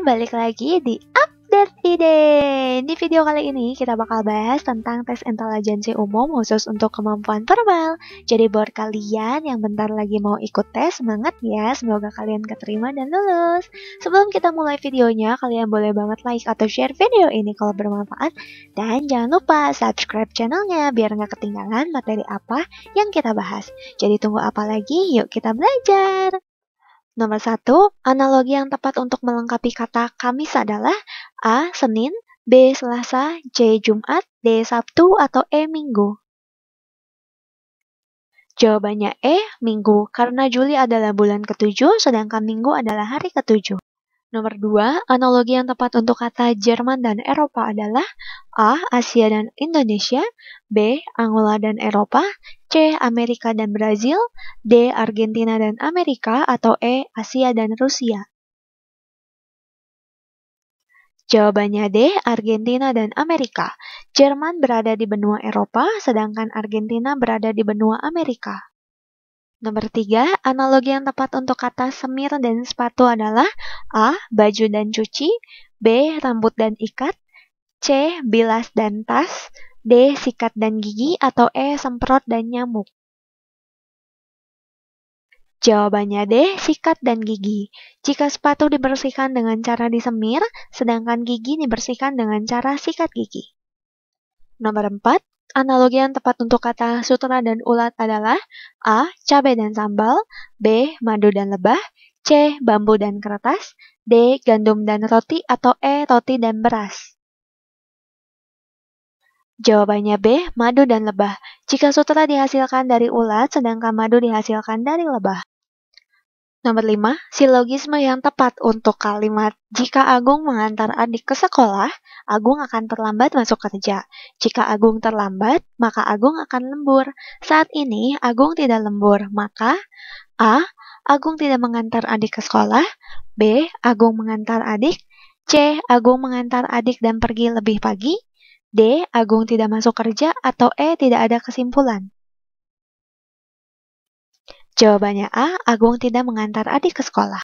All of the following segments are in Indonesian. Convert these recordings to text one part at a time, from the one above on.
balik lagi di Update Ide. Di video kali ini kita bakal bahas tentang tes intelijensi umum khusus untuk kemampuan verbal. Jadi buat kalian yang bentar lagi mau ikut tes, semangat ya. Semoga kalian keterima dan lulus. Sebelum kita mulai videonya, kalian boleh banget like atau share video ini kalau bermanfaat. Dan jangan lupa subscribe channelnya biar nggak ketinggalan materi apa yang kita bahas. Jadi tunggu apa lagi? Yuk kita belajar! Nomor satu, analogi yang tepat untuk melengkapi kata Kamis adalah A. Senin, B. Selasa, C. Jumat, D. Sabtu, atau E. Minggu. Jawabannya E, Minggu, karena Juli adalah bulan ketujuh, sedangkan Minggu adalah hari ketujuh. Nomor dua, analogi yang tepat untuk kata Jerman dan Eropa adalah A. Asia dan Indonesia B. Angola dan Eropa C. Amerika dan Brazil D. Argentina dan Amerika atau E. Asia dan Rusia Jawabannya D. Argentina dan Amerika. Jerman berada di benua Eropa, sedangkan Argentina berada di benua Amerika. Nomor 3, analogi yang tepat untuk kata semir dan sepatu adalah A. Baju dan cuci B. Rambut dan ikat C. Bilas dan tas D. Sikat dan gigi atau E. Semprot dan nyamuk Jawabannya D, sikat dan gigi. Jika sepatu dibersihkan dengan cara disemir, sedangkan gigi dibersihkan dengan cara sikat gigi. Nomor 4, analogi yang tepat untuk kata sutra dan ulat adalah A. Cabai dan sambal B. Madu dan lebah C. Bambu dan kertas D. Gandum dan roti atau E. Roti dan beras Jawabannya B, madu dan lebah. Jika sutra dihasilkan dari ulat, sedangkan madu dihasilkan dari lebah. Nomor 5, silogisme yang tepat untuk kalimat jika Agung mengantar adik ke sekolah, Agung akan terlambat masuk kerja. Jika Agung terlambat, maka Agung akan lembur. Saat ini Agung tidak lembur, maka A. Agung tidak mengantar adik ke sekolah, B. Agung mengantar adik, C. Agung mengantar adik dan pergi lebih pagi, D. Agung tidak masuk kerja atau E. Tidak ada kesimpulan. Jawabannya A. Agung tidak mengantar adik ke sekolah.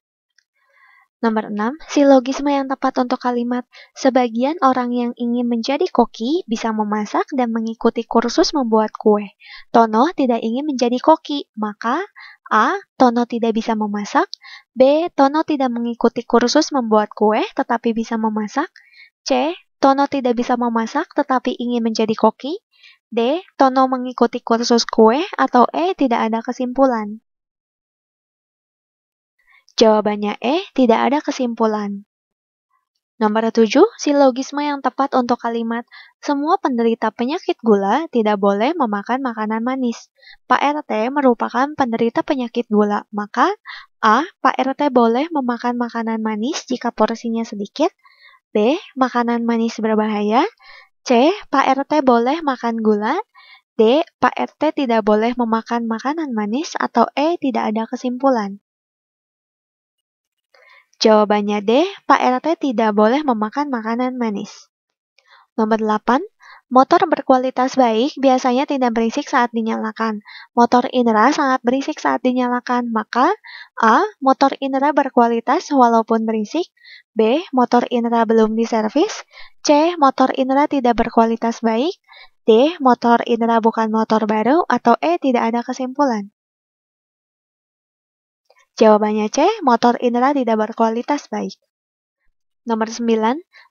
Nomor 6. Silogisme yang tepat untuk kalimat Sebagian orang yang ingin menjadi koki bisa memasak dan mengikuti kursus membuat kue. Tono tidak ingin menjadi koki, maka A. Tono tidak bisa memasak B. Tono tidak mengikuti kursus membuat kue tetapi bisa memasak C. Tono tidak bisa memasak tetapi ingin menjadi koki. D. Tono mengikuti kursus kue atau E. Tidak ada kesimpulan. Jawabannya E. Tidak ada kesimpulan. Nomor 7, silogisme yang tepat untuk kalimat semua penderita penyakit gula tidak boleh memakan makanan manis. Pak RT merupakan penderita penyakit gula, maka A. Pak RT boleh memakan makanan manis jika porsinya sedikit. B. Makanan manis berbahaya. C. Pak RT boleh makan gula. D. Pak RT tidak boleh memakan makanan manis atau E. Tidak ada kesimpulan. Jawabannya D. Pak RT tidak boleh memakan makanan manis. Nomor 8. Motor berkualitas baik biasanya tidak berisik saat dinyalakan. Motor Indra sangat berisik saat dinyalakan, maka A. Motor Indra berkualitas walaupun berisik B. Motor Indra belum diservis C. Motor Indra tidak berkualitas baik D. Motor Indra bukan motor baru atau E. Tidak ada kesimpulan Jawabannya C. Motor Indra tidak berkualitas baik Nomor 9,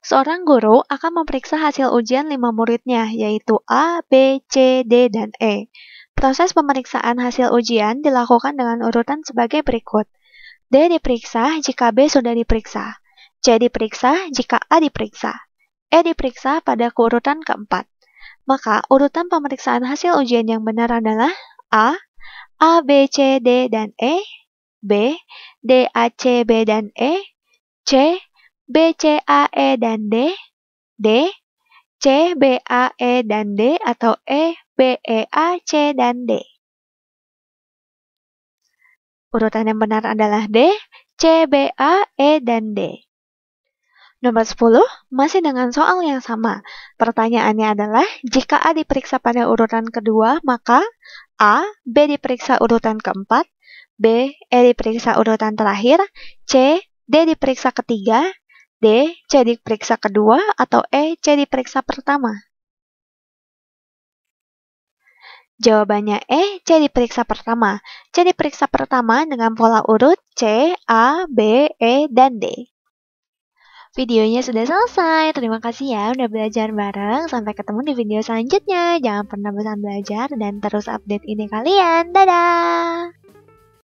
seorang guru akan memeriksa hasil ujian 5 muridnya, yaitu A, B, C, D, dan E. Proses pemeriksaan hasil ujian dilakukan dengan urutan sebagai berikut. D diperiksa jika B sudah diperiksa. C diperiksa jika A diperiksa. E diperiksa pada urutan keempat. Maka urutan pemeriksaan hasil ujian yang benar adalah A, A, B, C, D, dan E, B, D, A, C, B, dan E, C, B, C, A, E, dan D, D, C, B, A, E, dan D, atau E, B, E, A, C, dan D. Urutan yang benar adalah D, C, B, A, E, dan D. Nomor 10, masih dengan soal yang sama. Pertanyaannya adalah, jika A diperiksa pada urutan kedua, maka A, B diperiksa urutan keempat, B, E diperiksa urutan terakhir, C, D diperiksa ketiga, D. C diperiksa kedua atau E. C diperiksa pertama? Jawabannya E. C diperiksa pertama. C diperiksa pertama dengan pola urut C, A, B, E, dan D. Videonya sudah selesai. Terima kasih ya udah belajar bareng. Sampai ketemu di video selanjutnya. Jangan pernah bosan belajar dan terus update ini kalian. Dadah!